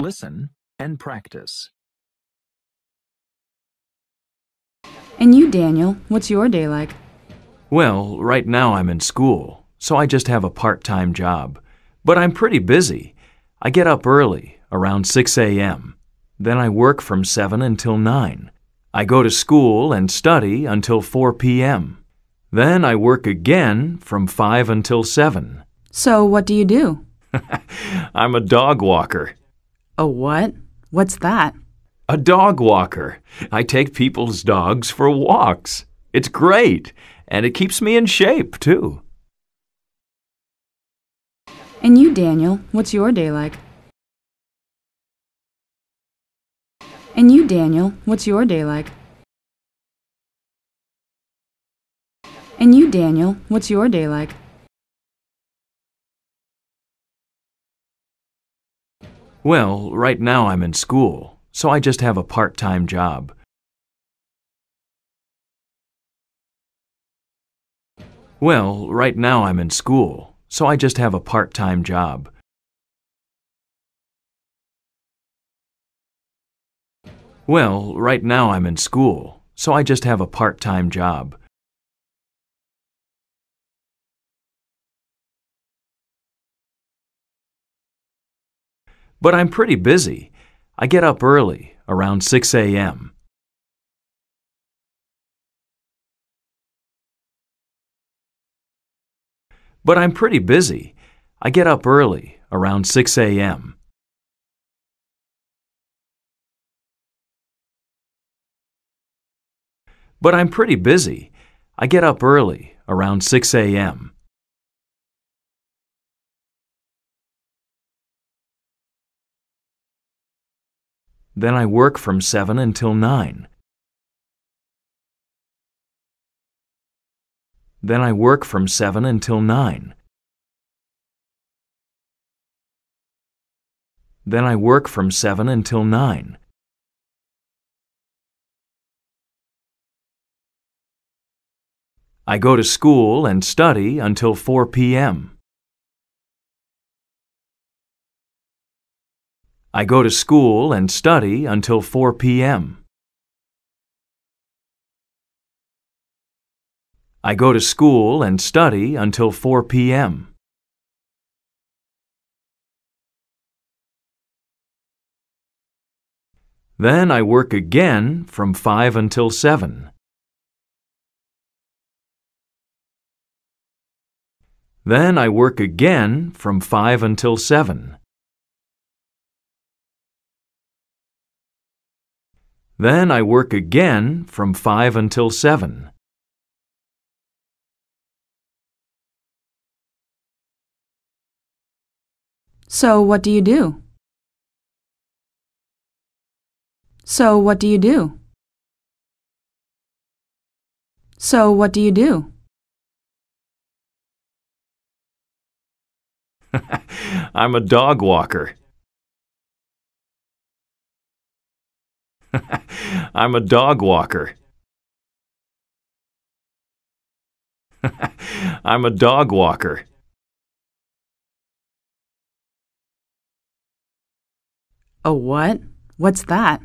Listen and practice. And you, Daniel, what's your day like? Well, right now I'm in school, so I just have a part time job. But I'm pretty busy. I get up early, around 6 a.m. Then I work from 7 until 9. I go to school and study until 4 p.m. Then I work again from 5 until 7. So, what do you do? I'm a dog walker. A what? What's that? A dog walker. I take people's dogs for walks. It's great, and it keeps me in shape, too. And you, Daniel, what's your day like? And you, Daniel, what's your day like? And you, Daniel, what's your day like? Well, right now I'm in school, so I just have a part-time job. Well, right now I'm in school, so I just have a part-time job. Well, right now I'm in school, so I just have a part-time job. but I'm pretty busy. I get up early, around 6 a.m. But I'm pretty busy. I get up early, around 6 a.m. But I'm pretty busy. I get up early, around 6 a.m. Then I work from 7 until 9. Then I work from 7 until 9. Then I work from 7 until 9. I go to school and study until 4 p.m. I go to school and study until 4 p.m. I go to school and study until 4 p.m. Then I work again from 5 until 7. Then I work again from 5 until 7. Then I work again from 5 until 7. So what do you do? So what do you do? So what do you do? I'm a dog walker. I'm a dog walker. I'm a dog walker. A what? What's that?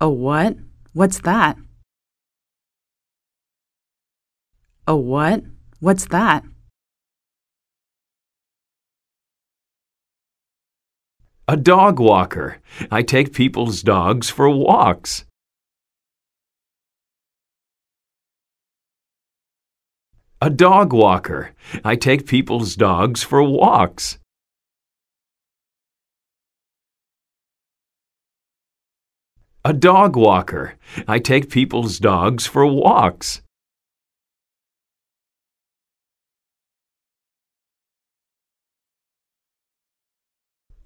A what? What's that? A what? What's that? a dog walker. I take people's dogs for walks. A dog walker. I take people's dogs for walks. A dog walker. I take people's dogs for walks.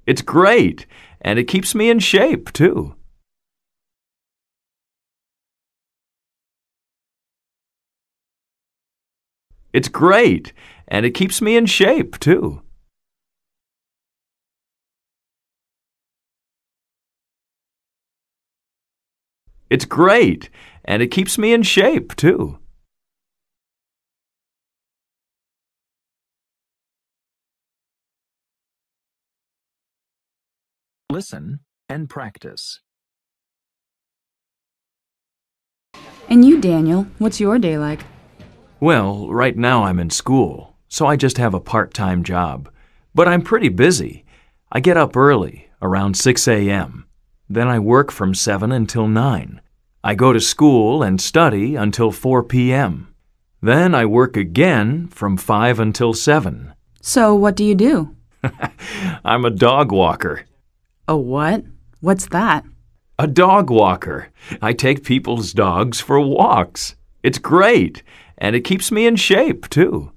It's great, and it keeps me in shape, too. It's great, and it keeps me in shape, too. It's great, and it keeps me in shape, too. Listen and practice. And you, Daniel, what's your day like? Well, right now I'm in school, so I just have a part time job. But I'm pretty busy. I get up early, around 6 a.m. Then I work from 7 until 9. I go to school and study until 4 p.m. Then I work again from 5 until 7. So, what do you do? I'm a dog walker. A what? What's that? A dog walker. I take people's dogs for walks. It's great, and it keeps me in shape, too.